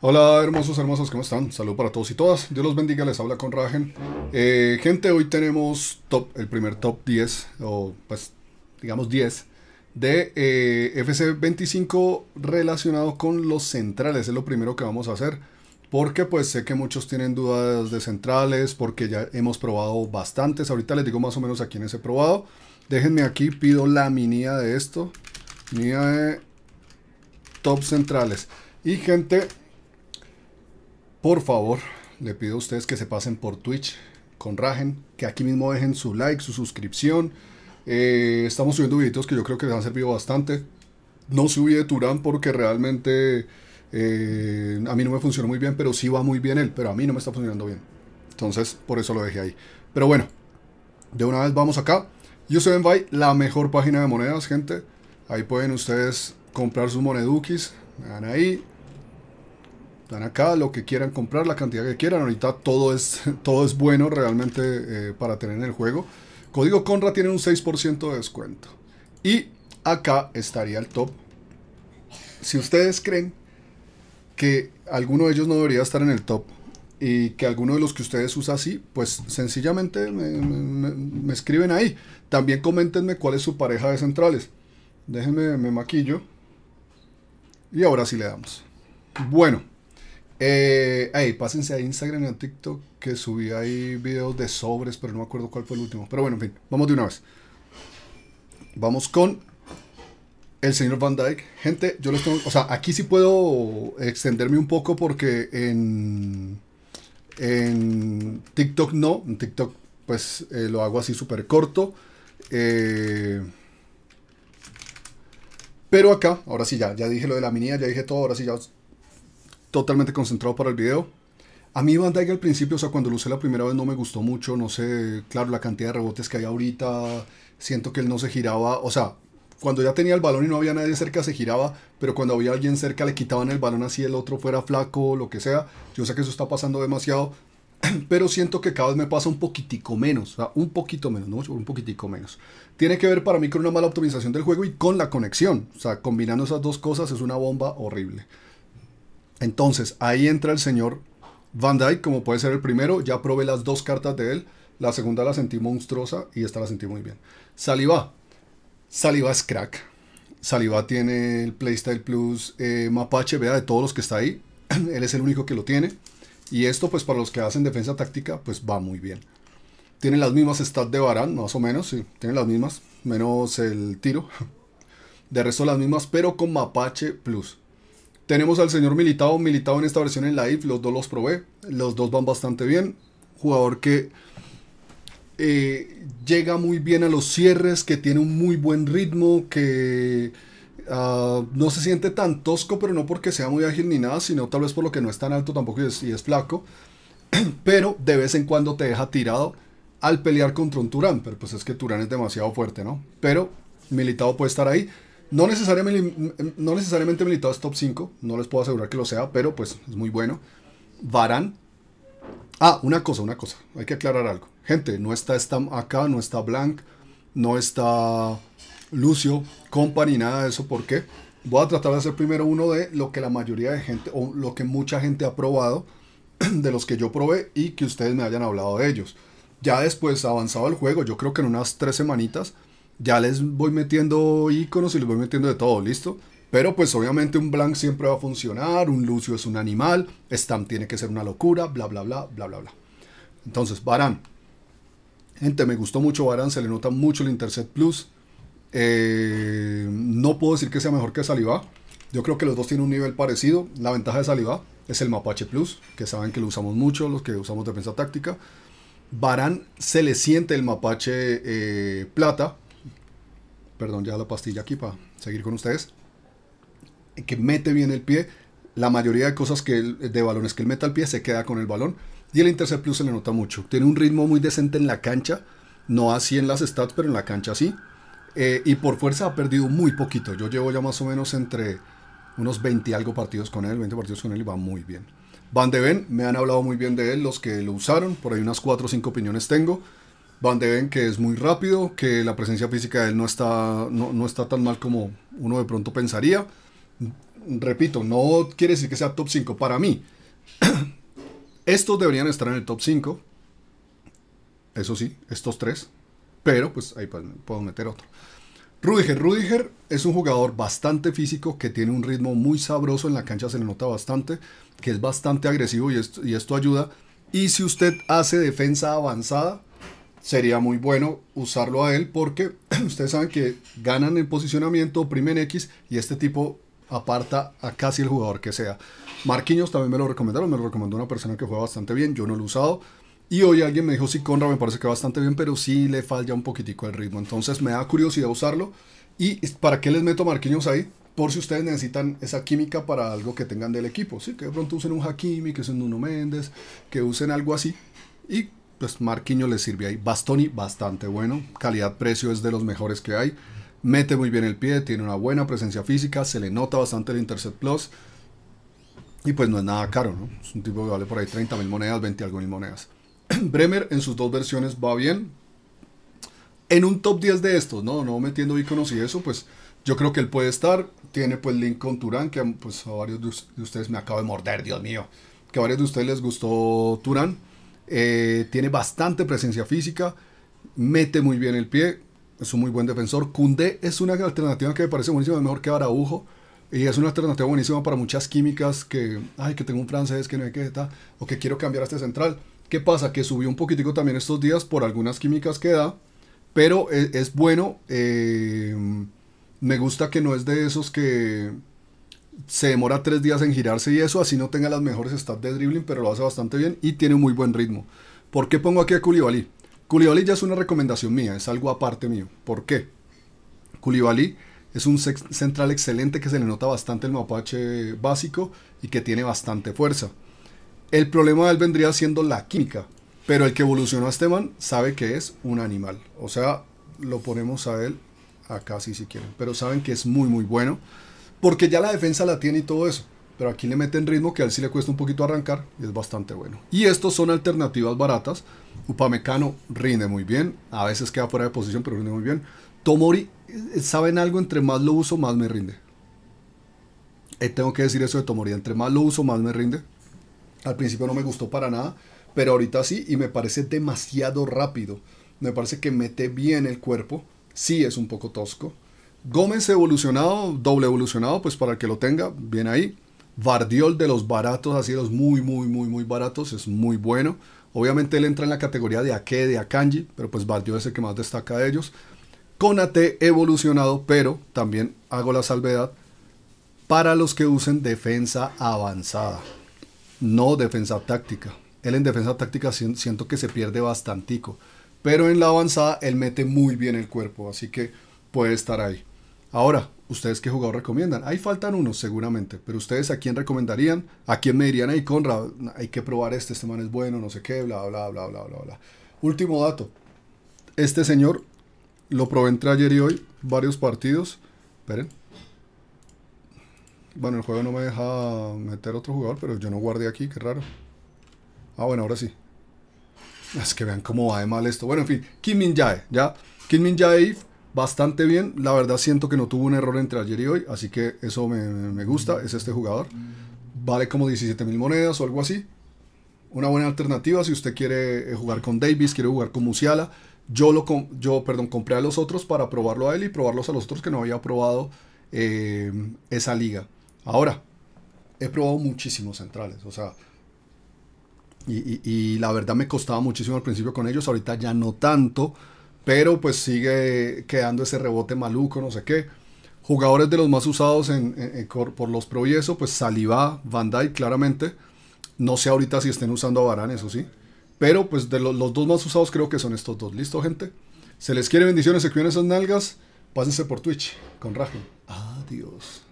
Hola hermosos, hermosos, ¿cómo están? Salud para todos y todas. Dios los bendiga, les habla con Ragen. Eh, gente, hoy tenemos top, el primer top 10, o pues digamos 10, de eh, FC25 relacionado con los centrales. Es lo primero que vamos a hacer, porque pues sé que muchos tienen dudas de centrales, porque ya hemos probado bastantes. Ahorita les digo más o menos a quiénes he probado. Déjenme aquí, pido la minía de esto. Minía de top centrales. Y gente, por favor, le pido a ustedes que se pasen por Twitch con Ragen, que aquí mismo dejen su like, su suscripción. Eh, estamos subiendo vídeos que yo creo que les han servido bastante. No subí de Turán porque realmente eh, a mí no me funcionó muy bien, pero sí va muy bien él, pero a mí no me está funcionando bien. Entonces, por eso lo dejé ahí. Pero bueno, de una vez vamos acá. Yo ven by la mejor página de monedas, gente. Ahí pueden ustedes comprar sus monedukis. Vean ahí están acá, lo que quieran comprar, la cantidad que quieran. Ahorita todo es, todo es bueno realmente eh, para tener en el juego. Código Conra tiene un 6% de descuento. Y acá estaría el top. Si ustedes creen que alguno de ellos no debería estar en el top y que alguno de los que ustedes usa así, pues sencillamente me, escriben ahí. También coméntenme cuál es su pareja de centrales. Déjenme, me maquillo. Y ahora sí le damos. Bueno. Eh, hey, pásense a Instagram y a TikTok que subí ahí videos de sobres, pero no me acuerdo cuál fue el último. Pero bueno, en fin, vamos de una vez. Vamos con el señor Van Dyke. Gente, yo les tengo. O sea, aquí sí puedo extenderme un poco porque en. En TikTok no. En TikTok, pues eh, lo hago así súper corto. Eh, pero acá, ahora sí ya, ya dije lo de la mini, ya dije todo, ahora sí ya totalmente concentrado para el video. A mí Van al principio, o sea, cuando lo usé la primera vez no me gustó mucho, no sé, claro, la cantidad de rebotes que hay ahorita, siento que él no se giraba, o sea, cuando ya tenía el balón y no había nadie cerca se giraba, pero cuando había alguien cerca le quitaban el balón así el otro fuera flaco, lo que sea. Yo sé que eso está pasando demasiado, pero siento que cada vez me pasa un poquitico menos, o sea, un poquito menos, no un poquitico menos. Tiene que ver para mí con una mala optimización del juego y con la conexión, o sea, combinando esas dos cosas es una bomba horrible. Entonces, ahí entra el señor Van Dyke, como puede ser el primero. Ya probé las dos cartas de él. La segunda la sentí monstruosa y esta la sentí muy bien. Saliva. Saliva es crack. Saliva tiene el Playstyle Plus eh, Mapache, vea, de todos los que está ahí. él es el único que lo tiene. Y esto, pues, para los que hacen defensa táctica, pues va muy bien. tiene las mismas stats de Barán, más o menos, sí. tiene las mismas, menos el tiro. De resto las mismas, pero con Mapache Plus. Tenemos al señor militado militado en esta versión en live, los dos los probé, los dos van bastante bien. Jugador que eh, llega muy bien a los cierres, que tiene un muy buen ritmo, que ah, no se siente tan tosco, pero no porque sea muy ágil ni nada, sino tal vez por lo que no es tan alto tampoco y es, y es flaco. Pero de vez en cuando te deja tirado al pelear contra un Turán, pero pues es que Turán es demasiado fuerte, ¿no? Pero Militado puede estar ahí. No necesariamente, no necesariamente militado top 5, no les puedo asegurar que lo sea, pero pues es muy bueno. Varán. Ah, una cosa, una cosa, hay que aclarar algo. Gente, no está esta acá, no está Blank, no está Lucio, Compa ni nada de eso, ¿por qué? Voy a tratar de hacer primero uno de lo que la mayoría de gente, o lo que mucha gente ha probado, de los que yo probé y que ustedes me hayan hablado de ellos. Ya después, avanzado el juego, yo creo que en unas tres semanitas, ya les voy metiendo iconos y les voy metiendo de todo, ¿listo? Pero pues obviamente un blank siempre va a funcionar, un Lucio es un animal, Stamp tiene que ser una locura, bla, bla, bla, bla, bla, bla. Entonces, Baran. Gente, me gustó mucho Baran, se le nota mucho el Intercept Plus. Eh, no puedo decir que sea mejor que saliva Yo creo que los dos tienen un nivel parecido. La ventaja de saliva es el Mapache Plus, que saben que lo usamos mucho, los que usamos defensa táctica. Baran se le siente el Mapache eh, Plata, perdón, ya la pastilla aquí para seguir con ustedes, que mete bien el pie, la mayoría de cosas que de balones que él mete al pie se queda con el balón y el Intercept Plus se le nota mucho. Tiene un ritmo muy decente en la cancha, no así en las stats, pero en la cancha sí. Eh, y por fuerza ha perdido muy poquito. Yo llevo ya más o menos entre unos 20 y algo partidos con él, 20 partidos con él y va muy bien. Van de Ven, me han hablado muy bien de él, los que lo usaron, por ahí unas 4 o 5 opiniones tengo. Van de Ven, que es muy rápido, que la presencia física de él no está, no, no está tan mal como uno de pronto pensaría. Repito, no quiere decir que sea top 5 para mí. estos deberían estar en el top 5. Eso sí, estos tres. Pero pues ahí puedo meter otro. Rudiger. Rudiger es un jugador bastante físico que tiene un ritmo muy sabroso en la cancha, se le nota bastante, que es bastante agresivo y y esto ayuda. Y si usted hace defensa avanzada, sería muy bueno usarlo a él porque ustedes saben que ganan en posicionamiento, oprimen X y este tipo aparta a casi el jugador que sea. Marquinhos también me lo recomendaron, me lo recomendó una persona que juega bastante bien, yo no lo he usado. Y hoy alguien me dijo, sí, Conra me parece que va bastante bien, pero sí le falla un poquitico el ritmo. Entonces me da curiosidad usarlo. ¿Y para qué les meto Marquinhos ahí? Por si ustedes necesitan esa química para algo que tengan del equipo. Sí, que de pronto usen un Hakimi, que usen Nuno Méndez, que usen algo así. Y pues Marquinho le sirve ahí. Bastoni, bastante bueno. Calidad-precio es de los mejores que hay. Mete muy bien el pie, tiene una buena presencia física, se le nota bastante el Intercept Plus. Y pues no es nada caro, ¿no? Es un tipo que vale por ahí 30 mil monedas, 20 algo mil monedas. Bremer en sus dos versiones va bien. En un top 10 de estos, no, no metiendo iconos y eso, pues yo creo que él puede estar. Tiene pues link con Turán, que pues, a varios de ustedes me acabo de morder, Dios mío. Que a varios de ustedes les gustó Turán. Eh, tiene bastante presencia física, mete muy bien el pie, es un muy buen defensor. Cundé es una alternativa que me parece buenísima, mejor que Araujo. Y es una alternativa buenísima para muchas químicas que, ay, que tengo un francés que no hay que está, o que quiero cambiar a este central. ¿Qué pasa? Que subió un poquitico también estos días por algunas químicas que da, pero e, es, bueno. Eh, me gusta que no es de esos que, se demora tres días en girarse y eso, así no tenga las mejores stats de dribbling, pero lo hace bastante bien y tiene muy buen ritmo. ¿Por qué pongo aquí a Koulibaly? Koulibaly ya es una recomendación mía, es algo aparte mío. ¿Por qué? Koulibaly es un central excelente que se le nota bastante el mapache básico y que tiene bastante fuerza. El problema de él vendría siendo la química, pero el que evolucionó a este sabe que es un animal. O sea, lo ponemos a él acá si si quieren, pero saben que es muy muy bueno. Porque ya la defensa la tiene y todo eso. Pero aquí le meten ritmo que a él sí le cuesta un poquito arrancar y es bastante bueno. Y estos son alternativas baratas. Upamecano rinde muy bien. A veces queda fuera de posición, pero rinde muy bien. Tomori, eh, ¿saben algo? Entre más lo uso, más me rinde. Eh, tengo que decir eso de Tomori. Entre más lo uso, más me rinde. Al principio no me gustó para nada, pero ahorita sí y me parece demasiado rápido. Me parece que mete bien el cuerpo. Sí es un poco tosco Gómez evolucionado, doble evolucionado, pues para el que lo tenga, bien ahí. Bardiol de los baratos, así los muy, muy, muy, muy baratos, es muy bueno. Obviamente él entra en la categoría de Ake, de Akanji, pero pues Bardiol es el que más destaca de ellos. Conate evolucionado, pero también hago la salvedad para los que usen defensa avanzada, no defensa táctica. Él en defensa táctica siento que se pierde bastantico, pero en la avanzada él mete muy bien el cuerpo, así que puede estar ahí. Ahora, ¿ustedes qué jugador recomiendan? Ahí faltan unos seguramente, pero ¿ustedes a quién recomendarían? ¿A quién me dirían, Ahí, Conrad, hay que probar este, este man es bueno, no sé qué, bla, bla, bla, bla, bla, bla? Último dato, este señor lo probé entre ayer y hoy, varios partidos, esperen. Bueno, el juego no me deja meter otro jugador, pero yo no guardé aquí, qué raro. Ah, bueno, ahora sí. Es que vean cómo va de mal esto. Bueno, en fin, Kim Min Jae, ¿ya? Kim Min Jae bastante bien. La verdad siento que no tuvo un error entre ayer y hoy, así que eso me, gusta, es este jugador. Vale como 17 mil monedas o algo así. Una buena alternativa si usted quiere eh, jugar con Davis, quiere jugar con Musiala. Yo, lo yo perdón, compré a los otros para probarlo a él y probarlos a los otros que no había probado eh, esa liga. Ahora, he probado muchísimos centrales, o sea, y, y la verdad me costaba muchísimo al principio con ellos, ahorita ya no tanto pero pues sigue quedando ese rebote maluco, no sé qué. Jugadores de los más usados por los Pro pues Saliba, Van claramente. No sé ahorita si estén usando a Varane, eso sí. Pero pues de los, dos más usados creo que son estos dos. ¿Listo, gente? Se les quiere bendiciones, se cuiden esas nalgas. Pásense por Twitch con Rajen. Adiós.